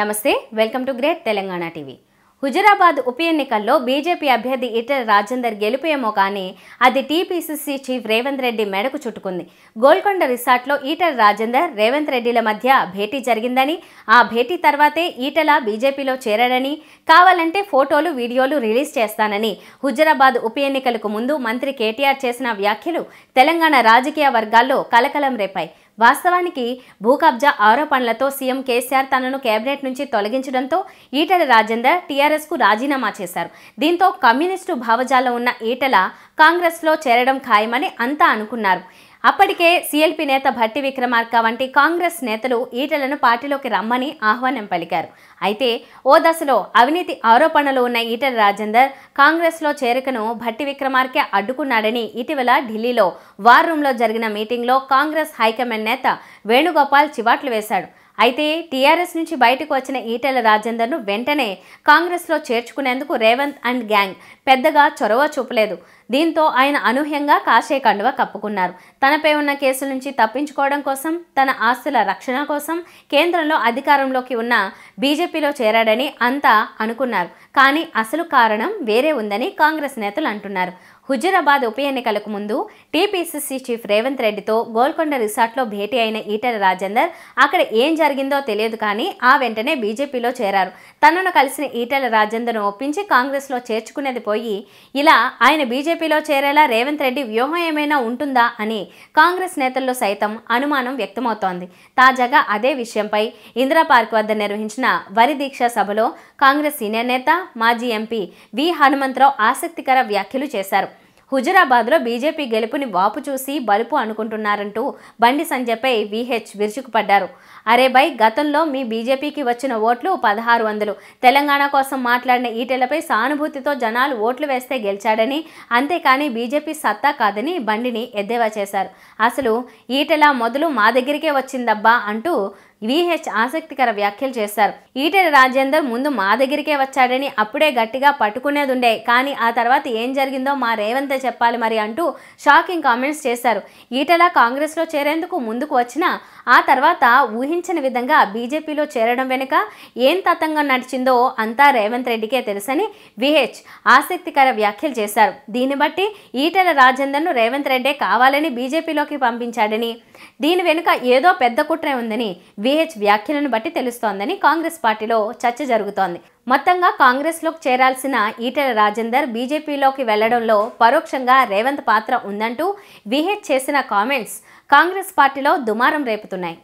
నమస్తే welcome to great Telangana TV Huzurabad ఉప ఎన్నికల్లో బీజేపీ అభ్యర్థి ఈటల రాజేందర్ గెలుపేమో కానీ అది టీపీసీసీ చీఫ్ రేవంత్ రెడ్డి మెడకు చుట్టుకుంది గోల్కొండ రిసార్ట్లో ఈటల రాజేందర్ రేవంత్ రెడ్డిల మధ్య భేటీ జరిగిందని ఆ భేటీ తర్వాతే ఈటెల బీజేపీలో చేరాడని కావాలంటే ఫోటోలు వీడియోలు రిలీజ్ చేస్తానని హుజరాబాద్ ఉప ఎన్నికలకు ముందు మంత్రి కేటీఆర్ చేసిన వ్యాఖ్యలు తెలంగాణ రాజకీయ వర్గాల్లో కలకలం రేపాయి వాస్తవానికి భూ కబ్జా ఆరోపణలతో సీఎం కేసీఆర్ తనను కేబినెట్ నుంచి తొలగించడంతో ఈటెల రాజేందర్ టీఆర్ఎస్కు రాజీనామా చేశారు దీంతో కమ్యూనిస్టు భావజాలం ఉన్న ఈటల కాంగ్రెస్లో చేరడం ఖాయమని అంతా అనుకున్నారు అప్పటికే సీఎల్పీ నేత భట్టి విక్రమార్క వంటి కాంగ్రెస్ నేతలు ఈటలను పార్టీలోకి రమ్మని ఆహ్వానం పలికారు అయితే ఓ దశలో అవినీతి ఆరోపణలు ఉన్న ఈటల రాజేందర్ కాంగ్రెస్లో చేరికను భట్టి విక్రమార్కే అడ్డుకున్నాడని ఇటీవల ఢిల్లీలో వార్ రూమ్లో జరిగిన మీటింగ్లో కాంగ్రెస్ హైకమాండ్ నేత వేణుగోపాల్ చివాట్లు వేశాడు అయితే టీఆర్ఎస్ నుంచి బయటకు వచ్చిన ఈటెల రాజేందర్ను వెంటనే కాంగ్రెస్లో చేర్చుకునేందుకు రేవంత్ అండ్ గ్యాంగ్ పెద్దగా చొరవ చూపలేదు దీంతో ఆయన అనూహ్యంగా కాశే కండువ కప్పుకున్నారు తనపై ఉన్న కేసు నుంచి తప్పించుకోవడం కోసం తన ఆస్తుల రక్షణ కోసం కేంద్రంలో అధికారంలోకి ఉన్న బీజేపీలో చేరాడని అంతా అనుకున్నారు కానీ అసలు కారణం వేరే ఉందని కాంగ్రెస్ నేతలు అంటున్నారు హుజూరాబాద్ ఉప ఎన్నికలకు ముందు టీపీసీసీ చీఫ్ రేవంత్ రెడ్డితో గోల్కొండ రిసార్ట్లో భేటీ అయిన ఈటెల రాజేందర్ అక్కడ ఏం జరిగిందో తెలియదు కానీ ఆ వెంటనే బీజేపీలో చేరారు తనను కలిసిన ఈటెల రాజేందర్ను ఒప్పించి కాంగ్రెస్లో చేర్చుకునేది పోయి ఇలా ఆయన బీజేపీలో చేరేలా రేవంత్ రెడ్డి వ్యూహం ఏమైనా ఉంటుందా అని కాంగ్రెస్ నేతల్లో సైతం అనుమానం వ్యక్తమవుతోంది తాజాగా అదే విషయంపై ఇందిరా పార్క్ వద్ద నిర్వహించిన వరి దీక్ష సభలో కాంగ్రెస్ సీనియర్ నేత మాజీ ఎంపీ వి హనుమంతరావు ఆసక్తికర వ్యాఖ్యలు చేశారు హుజురాబాద్లో బీజేపీ గెలుపుని వాపు చూసి బలుపు అనుకుంటున్నారంటూ బండి సంజయ్పై విహెచ్ విరుచుకుపడ్డారు అరే బై గతంలో మీ బీజేపీకి వచ్చిన ఓట్లు పదహారు వందలు తెలంగాణ కోసం మాట్లాడిన ఈటెలపై సానుభూతితో జనాలు ఓట్లు వేస్తే గెలిచాడని అంతేకాని బీజేపీ సత్తా కాదని బండిని ఎద్దేవా చేశారు అసలు ఈటెల మొదలు మా దగ్గరికే వచ్చిందబ్బా అంటూ విహెచ్ ఆసక్తికర వ్యాఖ్యలు చేశారు ఈటెల రాజేందర్ ముందు మా దగ్గరికే వచ్చాడని అప్పుడే గట్టిగా ఉండే కానీ ఆ తర్వాత ఏం జరిగిందో మా రేవంత్ చెప్పాలి మరి అంటూ షాకింగ్ కామెంట్స్ చేశారు ఈటెల కాంగ్రెస్లో చేరేందుకు ముందుకు వచ్చినా ఆ తర్వాత ఊహించిన విధంగా బీజేపీలో చేరడం వెనుక ఏం తతంగం నడిచిందో అంతా రేవంత్ రెడ్డికే తెలుసని విహెచ్ ఆసక్తికర వ్యాఖ్యలు చేశారు దీన్ని బట్టి ఈటెల రాజేందర్ను రేవంత్ రెడ్డే కావాలని బీజేపీలోకి పంపించాడని దీని వెనుక ఏదో పెద్ద కుట్రే ఉందని జేహెచ్ వ్యాఖ్యలను బట్టి తెలుస్తోందని కాంగ్రెస్ పార్టీలో చర్చ జరుగుతోంది మొత్తంగా కాంగ్రెస్లోకి చేరాల్సిన ఈటెల రాజేందర్ బీజేపీలోకి వెళ్లడంలో పరోక్షంగా రేవంత్ పాత్ర ఉందంటూ విహెచ్ చేసిన కామెంట్స్ కాంగ్రెస్ పార్టీలో దుమారం రేపుతున్నాయి